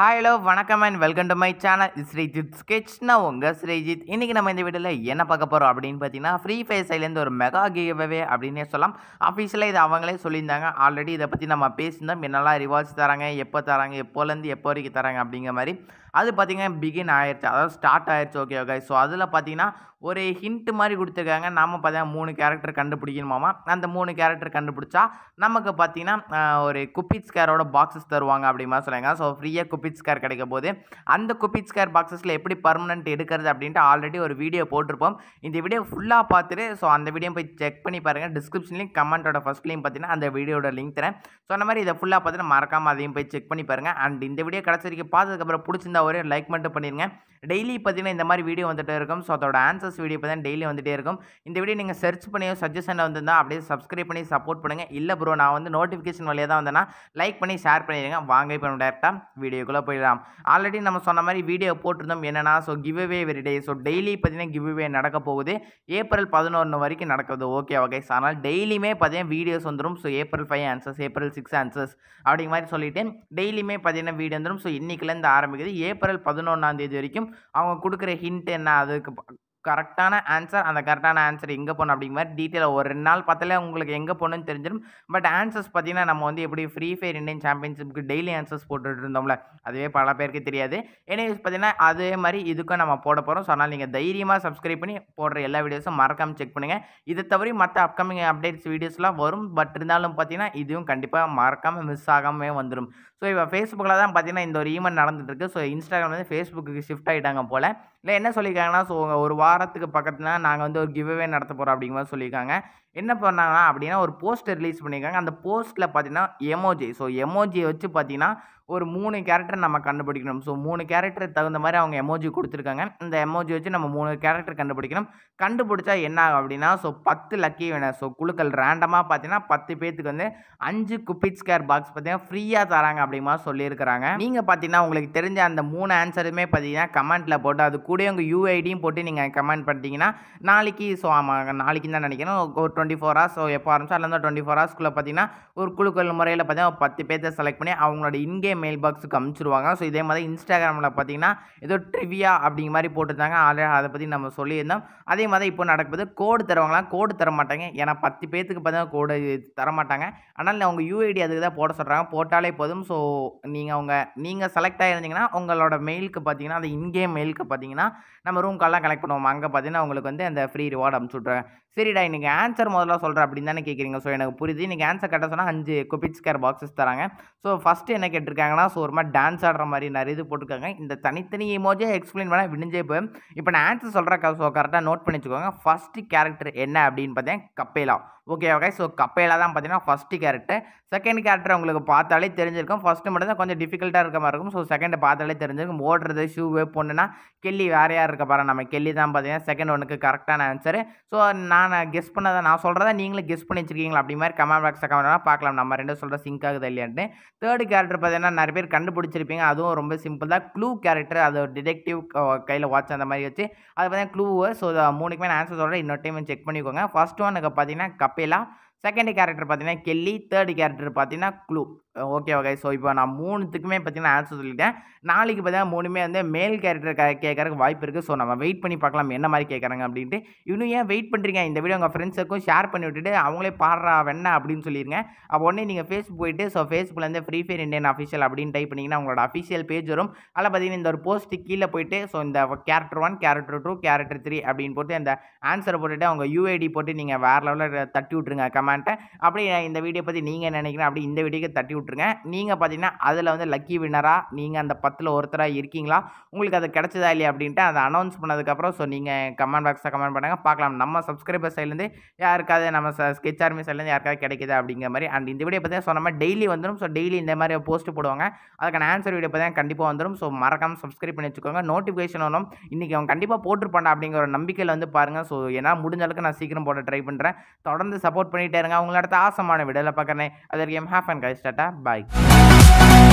hi hello வணக்கம் and welcome to my channel Sreejith ஸ்கெட்ச்னா உங்கள் ஸ்ரீஜித் இன்றைக்கி நம்ம இந்த வீடியோவில் என்ன பார்க்க போகிறோம் அப்படின்னு பார்த்தீங்கன்னா ஃப்ரீ ஃபயர் சைலேருந்து ஒரு மெகா கேவே அப்படின்னே சொல்லலாம் அஃபீஷியலாக இது அவங்களே சொல்லியிருந்தாங்க ஆல்ரெடி இதை பற்றி நம்ம பேசியிருந்தோம் என்னெல்லாம் ரிவார்ட்ஸ் தராங்க எப்போ தராங்க எப்போலேருந்து எப்போ வரைக்கும் தராங்க அப்படிங்கிற மாதிரி அது பார்த்தீங்கன்னா பிகின் ஆயிடுச்சு அதாவது ஸ்டார்ட் ஆயிடுச்சு ஓகே ஓகே ஸோ அதில் பார்த்தீங்கன்னா ஒரு ஹிண்ட்டு மாதிரி கொடுத்துருக்காங்க நம்ம பார்த்தீங்கன்னா மூணு கேரக்டர் கண்டுபிடிக்கணுமாமா அந்த மூணு கேரக்டர் கண்டுபிடிச்சா நமக்கு பார்த்தீங்கன்னா ஒரு குப்பிட் கேரோட பாக்ஸஸ் தருவாங்க அப்படிமா சொல்கிறாங்க ஸோ ஃப்ரீயாக குப்பிட் கேர் கிடைக்க போது அந்த குப்பிட்ஸ் கேர் பாக்ஸஸில் எப்படி பர்மனெண்ட் எடுக்கிறது அப்படின்ட்டு ஆல்ரெடி ஒரு வீடியோ போட்டிருப்போம் இந்த வீடியோ ஃபுல்லாக பார்த்துட்டு ஸோ அந்த வீடியோ போய் செக் பண்ணி பாருங்கள் டிஸ்கிரிப்ஷன்லேயும் கமெண்ட்டோட ஃபஸ்ட் லிங்க் பார்த்தீங்கன்னா அந்த வீடியோட லிங்க் தரேன் ஸோ அந்த மாதிரி இதை ஃபுல்லாக பார்த்துட்டு மறக்காமல் அதையும் போய் செக் பண்ணி பாருங்கள் அண்ட் இந்த வீடியோ வரைக்கும் பார்த்ததுக்கப்புறம் பிடிச்சிருந்தா இருந்தால் ஒரே லைக் மட்டும் பண்ணிடுங்க டெய்லி பார்த்தீங்கன்னா இந்த மாதிரி வீடியோ வந்துகிட்டே இருக்கும் ஸோ அதோட ஆன்சர்ஸ் வீடியோ பார்த்தீங்கன்னா டெய்லி வந்துகிட்டே இருக்கும் இந்த வீடியோ நீங்கள் சர்ச் பண்ணியோ சஜஷனில் வந்துருந்தால் அப்படியே சப்ஸ்கிரைப் பண்ணி சப்போர்ட் பண்ணுங்கள் இல்லை ப்ரோ நான் வந்து நோட்டிஃபிகேஷன் வழியாக தான் வந்தேன்னா லைக் பண்ணி ஷேர் பண்ணிடுங்க வாங்க இப்போ நம்ம டேரெக்டாக வீடியோக்குள்ளே போயிடலாம் ஆல்ரெடி நம்ம சொன்ன மாதிரி வீடியோ போட்டிருந்தோம் என்னென்னா so give away every day so daily பார்த்தீங்கன்னா கிவ் நடக்க போகுது ஏப்ரல் பதினொன்று வரைக்கும் நடக்குது ஓகே ஓகே ஸோ அதனால் டெய்லியுமே பார்த்தீங்கன்னா வீடியோஸ் வந்துடும் so April five answers April six answers அப்படிங்கிற மாதிரி சொல்லிவிட்டு டெய்லியுமே பார்த்தீங்கன்னா வீடியோ வந்துடும் ஸோ இன்றைக்கிலேருந்து ஆரம்பிக்குது ஏப்ரல் தேதி வரைக்கும் அவங்க கொடுக்குற ஹிண்ட் என்ன அதுக்கு கரெக்டான ஆன்சர் அந்த கரெக்டான ஆன்சர் எங்கே போகணும் அப்படிங்கிற மாதிரி டீட்டெயிலாக ஒரு ரெண்டு நாள் பார்த்தாலே உங்களுக்கு எங்கே போகணும்னு தெரிஞ்சிடும் பட் ஆன்சர்ஸ் பார்த்தீங்கன்னா நம்ம வந்து எப்படி ஃப்ரீ ஃபயர் இந்தியன் சாம்பியன்ஷிப்புக்கு டெய்லி ஆன்சர்ஸ் போட்டுட்டு இருந்தோம்ல அதுவே பல பேருக்கு தெரியாது எனிவேஸ் பார்த்தீங்கன்னா அதே மாதிரி இதுக்கும் நம்ம போட போகிறோம் ஸோ அதனால் நீங்கள் தைரியமாக சப்ஸ்கிரைப் பண்ணி போடுற எல்லா வீடியோஸும் மறக்காமல் செக் பண்ணுங்கள் இதை தவிர மற்ற அப்கமிங் அப்டேட்ஸ் வீடியோஸ்லாம் வரும் பட் இருந்தாலும் பார்த்தீங்கன்னா இதுவும் கண்டிப்பாக மறக்காமல் மிஸ் ஆகாமே வந்துடும் ஸோ இப்போ ஃபேஸ்புக்கில் தான் பார்த்தீங்கன்னா இந்த ஒரு ஈமெண்ட் நடந்துகிட்ருக்கு ஸோ இன்ஸ்டாகிராம் வந்து ஃபேஸ்புக்கு ஷிஃப்ட் ஆகிட்டாங்க போல் இல்லை என்ன சொல்லியிருக்காங்கன்னா ஸோ ஒரு வாரத்துக்கு பக்கத்தில் நாங்கள் வந்து ஒரு கிவ்அவே நடத்த போகிறோம் அப்படிங்கிற மாதிரி சொல்லியிருக்காங்க என்ன பண்ணாங்கன்னா அப்படின்னா ஒரு போஸ்டர் ரிலீஸ் பண்ணியிருக்காங்க அந்த போஸ்ட்டில் பார்த்தீங்கன்னா எமோஜி ஸோ எமோஜியை வச்சு பார்த்தீங்கன்னா ஒரு மூணு கேரக்டர் நம்ம கண்டுபிடிக்கணும் ஸோ மூணு கேரக்டருக்கு தகுந்த மாதிரி அவங்க எமோஜி கொடுத்துருக்காங்க இந்த எமோஜி வச்சு நம்ம மூணு கேரக்டர் கண்டுபிடிக்கணும் கண்டுபிடிச்சா என்ன ஆகும் அப்படின்னா ஸோ பத்து லக்கி வேணும் ஸோ குழுக்கள் ரேண்டமாக பார்த்தீங்கன்னா பத்து பேர்த்துக்கு வந்து அஞ்சு குப்பிட் ஸ்கேர் பாக்ஸ் பார்த்தீங்கன்னா ஃப்ரீயாக தராங்க அப்படிமா சொல்லியிருக்கிறாங்க நீங்கள் பார்த்தீங்கன்னா உங்களுக்கு தெரிஞ்ச அந்த மூணு ஆன்சருமே பார்த்தீங்கன்னா கமெண்ட்டில் போட்டு அது கூட உங்கள் யூஐடியும் போட்டு நீங்கள் கமெண்ட் பண்ணிட்டீங்கன்னா நாளைக்கு ஸோ ஆமாம் நாளைக்கு தான் நினைக்கிறேன் ஒரு டுவெண்ட்டி ஃபோர் ஹவர்ஸ் ஸோ எப்போ ஆரம்பிச்சோ அதுலேருந்து டுவெண்ட்டி ஃபோர் பார்த்தீங்கன்னா ஒரு குழுக்கள் முறையில் பார்த்தீங்கன்னா பத்து பேர்த்தை செலக்ட் பண்ணி அவங்களோட இன்கேம் மெயில் பாக்ஸுக்கு அமுச்சிருவாங்க ஸோ இதே மாதிரி இன்ஸ்டாகிராமில் பார்த்தீங்கன்னா ஏதோ ட்ரிவியா அப்படிங்கிற மாதிரி போட்டுருந்தாங்க ஆல்ரெடி அதை பற்றி நம்ம சொல்லியிருந்தோம் அதே மாதிரி இப்போ நடக்குது கோடு தருவாங்களாம் கோடு தர மாட்டாங்க ஏன்னா பத்து பேர்த்துக்கு பார்த்தீங்கன்னா கோடு தர மாட்டாங்க ஆனால் அவங்க யூஐடி அதுக்கு தான் போட சொல்கிறாங்க போட்டாலே போதும் ஸோ நீங்கள் அவங்க நீங்கள் செலக்ட் ஆகிருந்தீங்கன்னா உங்களோட மெயிலுக்கு பார்த்தீங்கன்னா அந்த இன்கேம் மெயிலுக்கு பார்த்தீங்கன்னா நம்ம ரூம்கால்லாம் கலெக்ட் பண்ணுவோம் அங்கே பார்த்தீங்கன்னா உங்களுக்கு வந்து அந்த ஃப்ரீ ரிவார்டு அனுப்பிச்சி விட்றாங்க சரிடா இன்றைக்கி ஆன்சர் ஆன்சர் முதல்ல சொல்கிறேன் அப்படின்னு தானே கேட்குறீங்க ஸோ எனக்கு புரியுது இன்றைக்கி ஆன்சர் கரெக்டாக சொன்னால் அஞ்சு குபிட் ஸ்கேர் பாக்ஸஸ் தராங்க ஸோ ஃபஸ்ட்டு என்ன கேட்டிருக்காங்கன்னா ஸோ ஒரு மாதிரி டான்ஸ் ஆடுற மாதிரி நிறைய இது போட்டுருக்காங்க இந்த தனித்தனி இமோஜியாக எக்ஸ்பிளைன் பண்ணால் விடிஞ்சே போய் இப்போ நான் ஆன்சர் சொல்கிறேன் ஸோ கரெக்டாக நோட் பண்ணி வச்சுக்கோங்க ஃபஸ்ட்டு கேரக்டர் என்ன அப்படின்னு பார்த்தீங்கன்னா கப்பேலா ஓகே ஓகே ஸோ கப்பையில் தான் பார்த்தீங்கன்னா ஃபஸ்ட்டு கேரக்டர் செகண்ட் கேரக்டர் உங்களுக்கு பார்த்தாலே தெரிஞ்சிருக்கும் ஃபஸ்ட்டு மட்டும் தான் கொஞ்சம் டிஃபிகல்ட்டாக இருக்க மாதிரி இருக்கும் ஸோ செகண்ட் பார்த்தாலே தெரிஞ்சிருக்கும் ஓடுறது ஷூவே பொண்ணுன்னா கெல்லி வேறு யார் இருக்க பாரு நம்ம கெல்லி தான் பார்த்தீங்கன்னா செகண்ட் ஒனுக்கு கரெக்டான ஆன்சர் ஸோ நான் கெஸ் பண்ணதை நான் சொல்கிறத நீங்களும் கெஸ் பண்ணி வச்சிருக்கீங்களா அப்படி மாதிரி கமெண்ட் பாக்ஸ் கமெண்ட் பார்க்கலாம் நம்ம ரெண்டும் சொல்கிற சிங்க் ஆகுது இல்லையான்ட்டு தேர்ட் கேரக்டர் பார்த்தீங்கன்னா நிறைய பேர் கண்டுபிடிச்சிருப்பீங்க அதுவும் ரொம்ப சிம்பிள் தான் க்ளூ கேரக்டர் அது ஒரு டிடெக்டிவ் கையில் வாட்ச் அந்த மாதிரி வச்சு அது பார்த்தீங்கன்னா க்ளூ ஸோ மூணுக்குமே நான் ஆன்சர் சொல்கிறேன் இன்னொரு டைம் செக் பண்ணிக்கோங்க ஃபஸ்ட் ஒன்னுக்கு பார்த்தீங்கன்னா கப்பி पेला செகண்ட் கேரக்டர் பார்த்தீங்கன்னா கெல்லி தேர்டு கேரக்டர் பார்த்தீங்கன்னா க்ளூ ஓகே ஓகே ஸோ இப்போ நான் மூணுத்துக்குமே பார்த்தீங்கன்னா ஆன்சர் சொல்லிட்டேன் நாளைக்கு பார்த்தீங்கன்னா மூணுமே வந்து மேல் கேரக்டர் கேட்கறதுக்கு வாய்ப்பு இருக்குது ஸோ நம்ம வெயிட் பண்ணி பார்க்கலாம் என்ன மாதிரி கேட்குறாங்க அப்படின்ட்டு இன்னும் ஏன் வெயிட் பண்ணுறீங்க இந்த வீடியோ உங்கள் ஃப்ரெண்ட்ஸுக்கும் ஷேர் பண்ணி விட்டுட்டு அவங்களே பாடுறா வேணா அப்படின்னு சொல்லியிருங்க அப்போ உடனே நீங்கள் ஃபேஸ்புக் போயிட்டு ஸோ ஃபேஸ்புக்லேருந்து ஃப்ரீ ஃபயர் இண்டியன் அஃபிஷியல் அப்படின்னு டைப் பண்ணிங்கன்னா உங்களோட அஃபிஷியல் பேஜ் வரும் அதில் பார்த்தீங்கன்னா இந்த ஒரு போஸ்ட் கீழே போயிட்டு ஸோ இந்த character one character two character three அப்படின்னு போட்டு அந்த ஆன்சரை போட்டுட்டு அவங்க யூஐடி போட்டு நீங்கள் வேறு லெவலில் தட்டி விட்ருங்க கமெண்ட் கமெண்ட்டை அப்படி இந்த வீடியோ பற்றி நீங்கள் நினைக்கிறேன் அப்படி இந்த வீடியோக்கு தட்டி விட்ருங்க நீங்கள் பார்த்தீங்கன்னா அதில் வந்து லக்கி வின்னராக நீங்கள் அந்த பத்தில் ஒருத்தராக இருக்கீங்களா உங்களுக்கு அது கிடச்சதா இல்லையா அப்படின்ட்டு அதை அனௌன்ஸ் பண்ணதுக்கப்புறம் ஸோ நீங்கள் கமெண்ட் பாக்ஸாக கமெண்ட் பண்ணுங்கள் பார்க்கலாம் நம்ம சப்ஸ்கிரைபர் சைட்லேருந்து யாருக்காவது நம்ம ஸ்கெச் ஆர்மி சைட்லேருந்து யாருக்காவது கிடைக்குது அப்படிங்கிற மாதிரி அண்ட் இந்த வீடியோ பற்றி சொன்ன மாதிரி டெய்லி வந்துடும் ஸோ டெய்லி இந்த மாதிரி போஸ்ட் போடுவாங்க அதுக்கான ஆன்சர் வீடியோ பற்றி கண்டிப்பாக வந்துடும் ஸோ மறக்காமல் சப்ஸ்கிரைப் பண்ணி வச்சுக்கோங்க நோட்டிஃபிகேஷன் வரும் இன்றைக்கி அவங்க கண்டிப்பாக போட்டிருப்பாண்டா அப்படிங்கிற ஒரு நம்பிக்கையில் வந்து பாருங்கள் ஸோ ஏன்னா முடிஞ்சளவுக்கு நான் சீக்கிரம் போட ட்ரை பண்ணுறேன் தொடர்ந்து சப்போர்ட் பண்ணிவிட்டு இருங்க உங்களோட ஆசமான வீடியோவில் பார்க்குறேன் அது வரைக்கும் half and guys tata bye